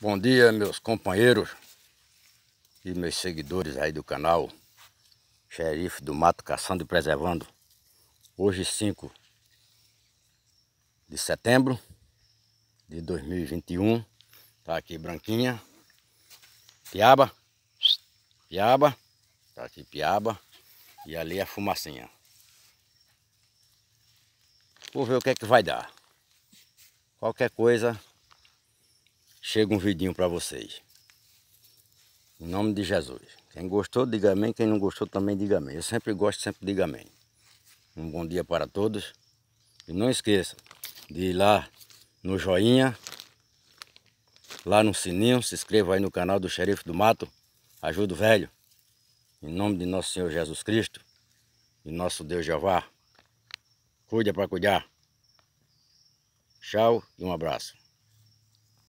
Bom dia, meus companheiros e meus seguidores aí do canal Xerife do Mato Caçando e Preservando. Hoje, 5 de setembro de 2021. Tá aqui branquinha, piaba, piaba, tá aqui piaba e ali a fumacinha. Vou ver o que é que vai dar. Qualquer coisa chega um vidinho para vocês. Em nome de Jesus. Quem gostou, diga amém. Quem não gostou, também diga amém. Eu sempre gosto, sempre diga amém. Um bom dia para todos. E não esqueça de ir lá no joinha, lá no sininho, se inscreva aí no canal do Xerife do Mato. Ajuda o velho. Em nome de nosso Senhor Jesus Cristo e nosso Deus Jeová. Cuida para cuidar. Tchau e um abraço.